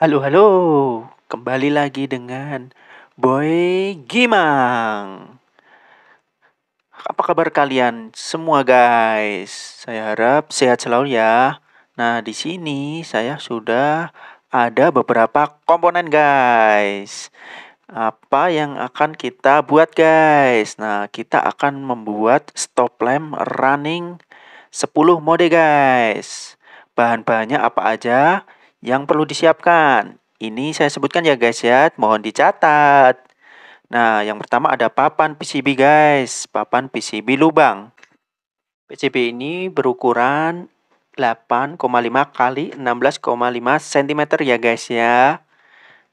Halo, halo. Kembali lagi dengan Boy Gimang. Apa kabar kalian semua, guys? Saya harap sehat selalu ya. Nah, di sini saya sudah ada beberapa komponen, guys. Apa yang akan kita buat, guys? Nah, kita akan membuat stop lamp running 10 mode, guys. Bahan-bahannya apa aja? yang perlu disiapkan. Ini saya sebutkan ya guys ya, mohon dicatat. Nah, yang pertama ada papan PCB guys, papan PCB lubang. PCB ini berukuran 8,5 kali 16,5 cm ya guys ya.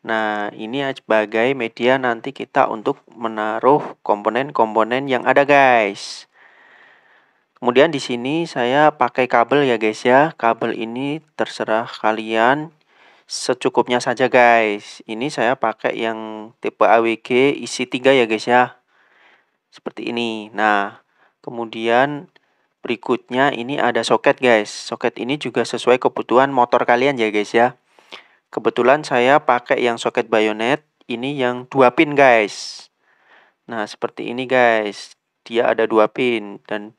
Nah, ini sebagai media nanti kita untuk menaruh komponen-komponen yang ada guys. Kemudian di sini saya pakai kabel ya guys ya. Kabel ini terserah kalian secukupnya saja guys. Ini saya pakai yang tipe AWG isi 3 ya guys ya. Seperti ini. Nah, kemudian berikutnya ini ada soket guys. Soket ini juga sesuai kebutuhan motor kalian ya guys ya. Kebetulan saya pakai yang soket bayonet, ini yang 2 pin guys. Nah, seperti ini guys. Dia ada 2 pin dan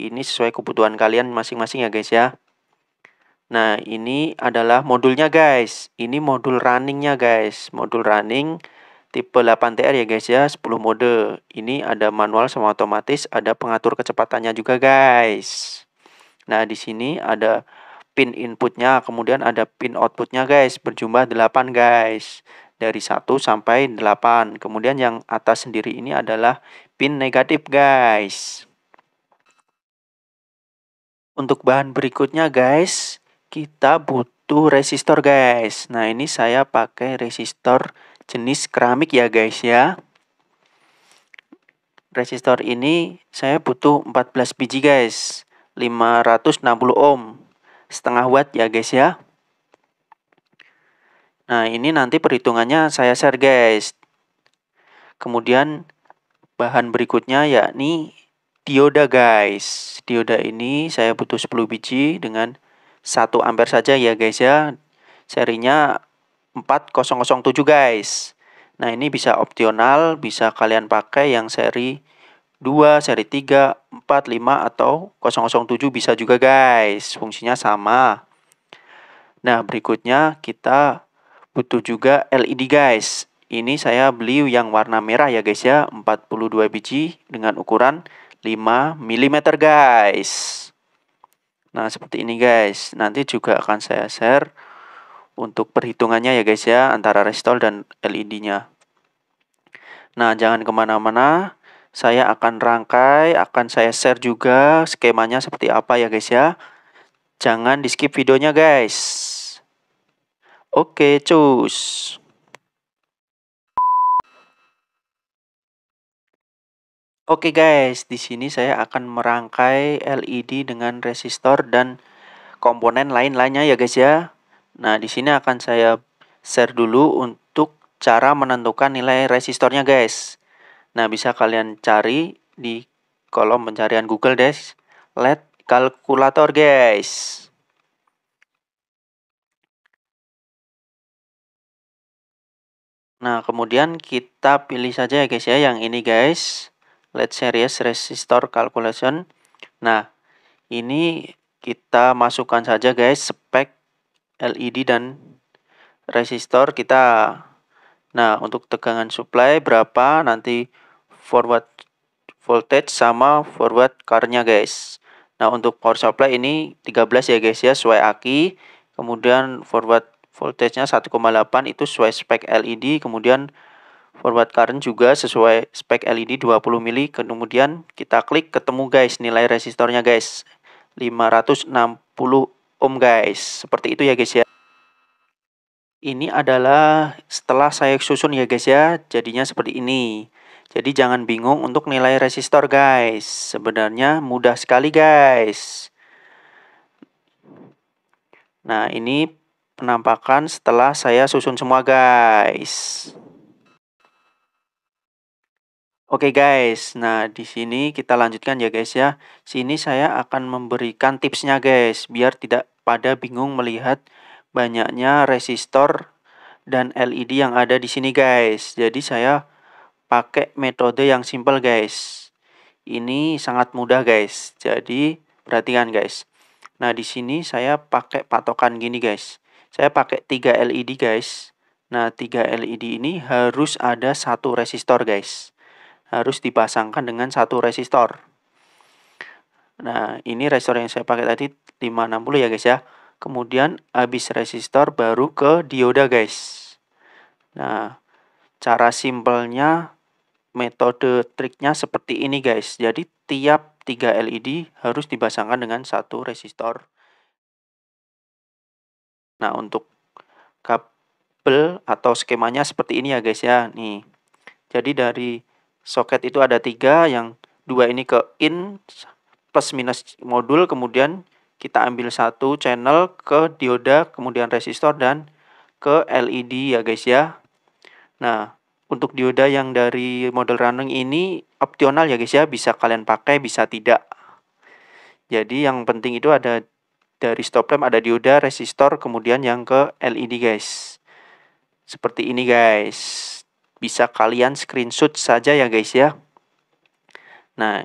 ini sesuai kebutuhan kalian masing-masing ya guys ya. Nah, ini adalah modulnya guys. Ini modul runningnya guys. Modul running tipe 8TR ya guys ya, 10 mode. Ini ada manual sama otomatis, ada pengatur kecepatannya juga guys. Nah, di sini ada pin inputnya, kemudian ada pin outputnya guys, berjumlah 8 guys. Dari 1 sampai 8. Kemudian yang atas sendiri ini adalah pin negatif guys. Untuk bahan berikutnya guys, kita butuh resistor guys. Nah ini saya pakai resistor jenis keramik ya guys ya. Resistor ini saya butuh 14 biji guys. 560 ohm. Setengah watt ya guys ya. Nah ini nanti perhitungannya saya share guys. Kemudian bahan berikutnya yakni dioda guys. Dioda ini saya butuh 10 biji dengan 1 ampere saja ya guys ya. Serinya 4007 guys. Nah ini bisa opsional, bisa kalian pakai yang seri 2, seri 3, 4, 5, atau 007 bisa juga guys. Fungsinya sama. Nah berikutnya kita butuh juga LED guys. Ini saya beli yang warna merah ya guys ya, 42 biji dengan ukuran 5 mm guys nah seperti ini guys nanti juga akan saya share untuk perhitungannya ya guys ya antara restol dan LED nya nah jangan kemana-mana saya akan rangkai akan saya share juga skemanya seperti apa ya guys ya jangan di skip videonya guys oke cus Oke guys, di sini saya akan merangkai LED dengan resistor dan komponen lain-lainnya ya guys ya. Nah, di sini akan saya share dulu untuk cara menentukan nilai resistornya guys. Nah, bisa kalian cari di kolom pencarian Google guys. LED kalkulator guys. Nah, kemudian kita pilih saja ya guys ya yang ini guys led series resistor calculation. Nah, ini kita masukkan saja guys spek LED dan resistor kita. Nah, untuk tegangan supply berapa nanti forward voltage sama forward current-nya guys. Nah, untuk power supply ini 13 ya guys ya sesuai aki. Kemudian forward voltage-nya 1,8 itu sesuai spek LED, kemudian forward current juga sesuai spek LED 20 mili kemudian kita klik ketemu guys nilai resistornya guys 560 ohm guys seperti itu ya guys ya ini adalah setelah saya susun ya guys ya jadinya seperti ini jadi jangan bingung untuk nilai resistor guys sebenarnya mudah sekali guys nah ini penampakan setelah saya susun semua guys Oke guys, nah di sini kita lanjutkan ya guys ya. Sini saya akan memberikan tipsnya guys, biar tidak pada bingung melihat banyaknya resistor dan LED yang ada di sini guys. Jadi saya pakai metode yang simple guys. Ini sangat mudah guys. Jadi perhatikan guys. Nah di sini saya pakai patokan gini guys. Saya pakai 3 LED guys. Nah 3 LED ini harus ada satu resistor guys harus dipasangkan dengan satu resistor. Nah, ini resistor yang saya pakai tadi 560 ya guys ya. Kemudian habis resistor baru ke dioda guys. Nah, cara simpelnya metode triknya seperti ini guys. Jadi tiap 3 LED harus dipasangkan dengan satu resistor. Nah, untuk kabel atau skemanya seperti ini ya guys ya. Nih. Jadi dari soket itu ada tiga yang dua ini ke in plus minus modul kemudian kita ambil satu channel ke dioda kemudian resistor dan ke LED ya guys ya nah untuk dioda yang dari model running ini opsional ya guys ya bisa kalian pakai bisa tidak jadi yang penting itu ada dari stop lamp ada dioda resistor kemudian yang ke LED guys seperti ini guys bisa kalian screenshot saja ya guys ya. Nah,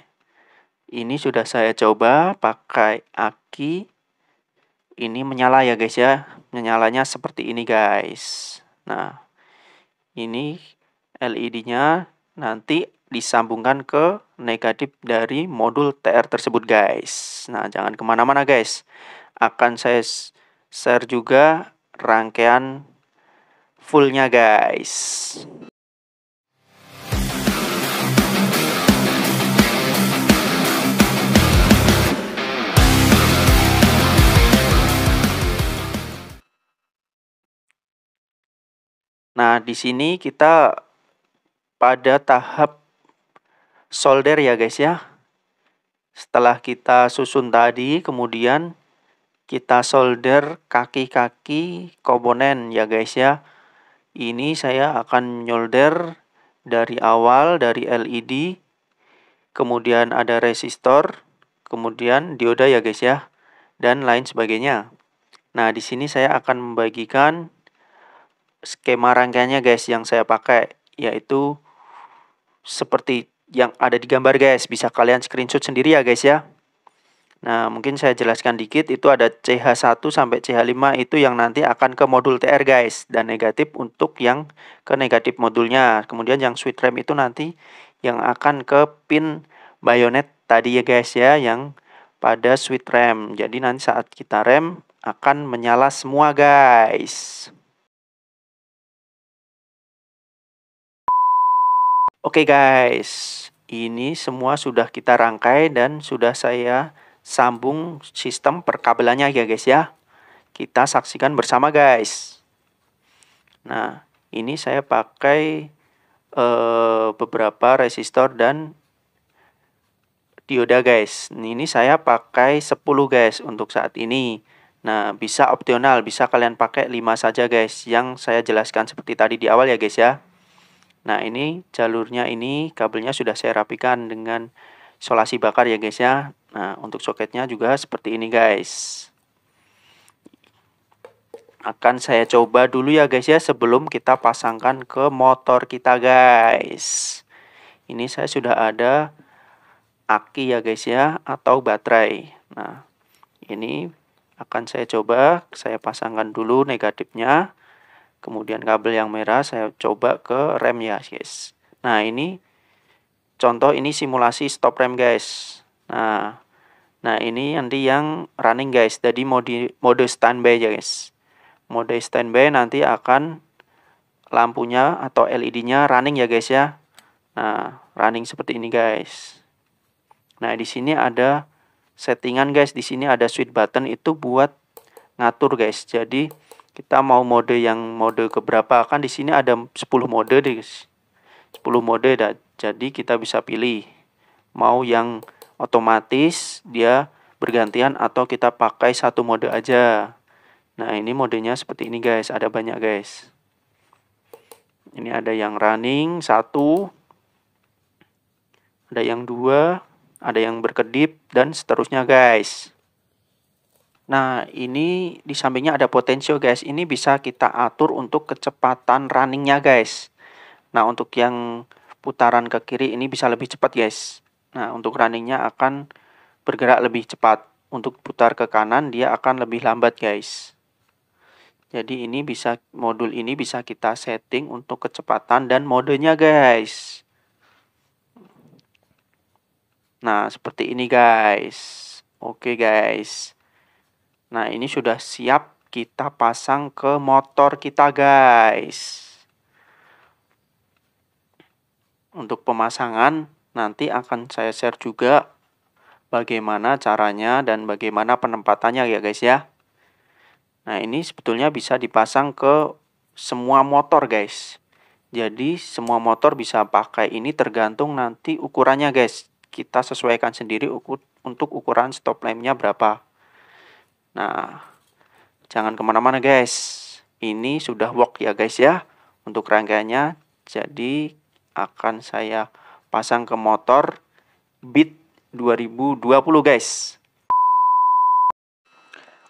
ini sudah saya coba pakai aki. Ini menyala ya guys ya. Menyalanya seperti ini guys. Nah, ini LED-nya nanti disambungkan ke negatif dari modul TR tersebut guys. Nah, jangan kemana-mana guys. Akan saya share juga rangkaian fullnya guys. Nah, di sini kita pada tahap solder ya guys ya. Setelah kita susun tadi, kemudian kita solder kaki-kaki komponen ya guys ya. Ini saya akan nyolder dari awal dari LED, kemudian ada resistor, kemudian dioda ya guys ya, dan lain sebagainya. Nah, di sini saya akan membagikan skema rangkaiannya guys yang saya pakai yaitu seperti yang ada di gambar guys bisa kalian screenshot sendiri ya guys ya Nah mungkin saya jelaskan dikit itu ada CH1 sampai CH5 itu yang nanti akan ke modul TR guys dan negatif untuk yang ke negatif modulnya kemudian yang switch RAM itu nanti yang akan ke pin bayonet tadi ya guys ya yang pada switch RAM jadi nanti saat kita rem akan menyala semua guys Oke okay guys, ini semua sudah kita rangkai dan sudah saya sambung sistem perkabelannya ya guys ya. Kita saksikan bersama guys. Nah, ini saya pakai uh, beberapa resistor dan dioda guys. Ini saya pakai 10 guys untuk saat ini. Nah, bisa opsional, bisa kalian pakai 5 saja guys yang saya jelaskan seperti tadi di awal ya guys ya. Nah ini jalurnya ini kabelnya sudah saya rapikan dengan solasi bakar ya guys ya. Nah untuk soketnya juga seperti ini guys. Akan saya coba dulu ya guys ya sebelum kita pasangkan ke motor kita guys. Ini saya sudah ada aki ya guys ya atau baterai. Nah ini akan saya coba saya pasangkan dulu negatifnya kemudian kabel yang merah saya coba ke rem ya guys nah ini contoh ini simulasi stop rem guys nah nah ini nanti yang running guys jadi mode mode standby ya guys mode standby nanti akan lampunya atau LED-nya running ya guys ya nah running seperti ini guys nah di sini ada settingan guys di sini ada switch button itu buat ngatur guys jadi kita mau mode yang mode keberapa kan di sini ada 10 mode deh guys 10 mode dah. jadi kita bisa pilih mau yang otomatis dia bergantian atau kita pakai satu mode aja nah ini modenya seperti ini guys ada banyak guys ini ada yang running satu ada yang dua ada yang berkedip dan seterusnya guys Nah, ini di sampingnya ada potensio guys. Ini bisa kita atur untuk kecepatan runningnya guys. Nah, untuk yang putaran ke kiri ini bisa lebih cepat guys. Nah, untuk runningnya akan bergerak lebih cepat. Untuk putar ke kanan dia akan lebih lambat guys. Jadi ini bisa modul ini bisa kita setting untuk kecepatan dan modenya guys. Nah, seperti ini guys. Oke okay, guys. Nah, ini sudah siap kita pasang ke motor kita, guys. Untuk pemasangan nanti akan saya share juga bagaimana caranya dan bagaimana penempatannya ya, guys ya. Nah, ini sebetulnya bisa dipasang ke semua motor, guys. Jadi semua motor bisa pakai ini tergantung nanti ukurannya guys. Kita sesuaikan sendiri ukur, untuk ukuran stop lampnya berapa. Nah, jangan kemana-mana guys. Ini sudah work ya guys ya untuk rangkaiannya. Jadi akan saya pasang ke motor Beat 2020 guys.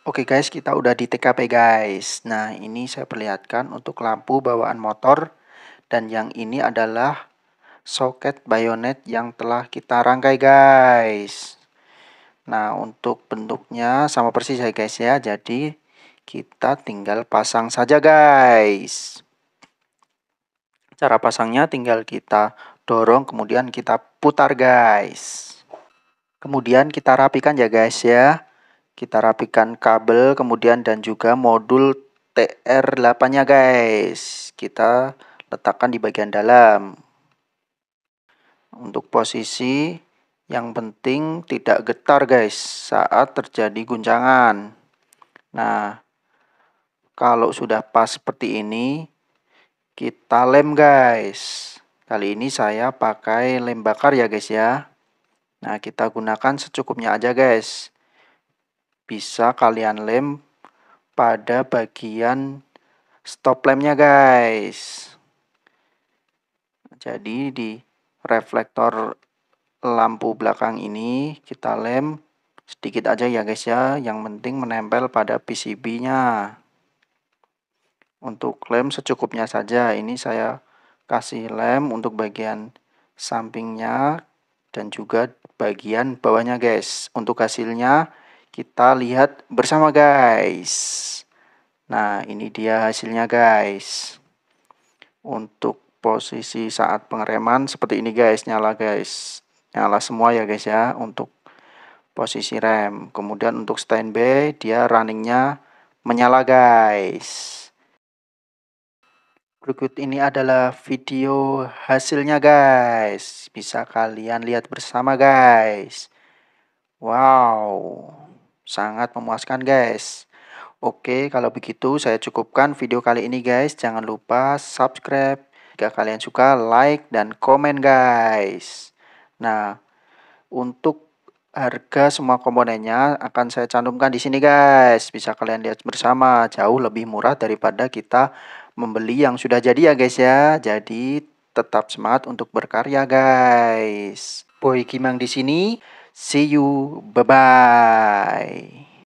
Oke okay guys, kita udah di TKP guys. Nah, ini saya perlihatkan untuk lampu bawaan motor dan yang ini adalah soket bayonet yang telah kita rangkai guys. Nah untuk bentuknya sama persis ya guys ya Jadi kita tinggal pasang saja guys Cara pasangnya tinggal kita dorong kemudian kita putar guys Kemudian kita rapikan ya guys ya Kita rapikan kabel kemudian dan juga modul TR8 nya guys Kita letakkan di bagian dalam Untuk posisi yang penting tidak getar guys saat terjadi guncangan. Nah, kalau sudah pas seperti ini, kita lem guys. Kali ini saya pakai lem bakar ya guys ya. Nah, kita gunakan secukupnya aja guys. Bisa kalian lem pada bagian stop lemnya guys. Jadi di reflektor lampu belakang ini kita lem sedikit aja ya guys ya yang penting menempel pada PCB nya untuk lem secukupnya saja ini saya kasih lem untuk bagian sampingnya dan juga bagian bawahnya guys untuk hasilnya kita lihat bersama guys nah ini dia hasilnya guys untuk posisi saat pengereman seperti ini guys nyala guys nyala semua ya guys ya untuk posisi rem kemudian untuk standby dia runningnya menyala guys berikut ini adalah video hasilnya guys bisa kalian lihat bersama guys wow sangat memuaskan guys Oke, kalau begitu saya cukupkan video kali ini guys. Jangan lupa subscribe. Jika kalian suka, like dan komen guys. Nah, untuk harga semua komponennya akan saya cantumkan di sini guys. Bisa kalian lihat bersama, jauh lebih murah daripada kita membeli yang sudah jadi ya guys ya. Jadi tetap semangat untuk berkarya guys. Boy Kimang di sini. See you. Bye bye.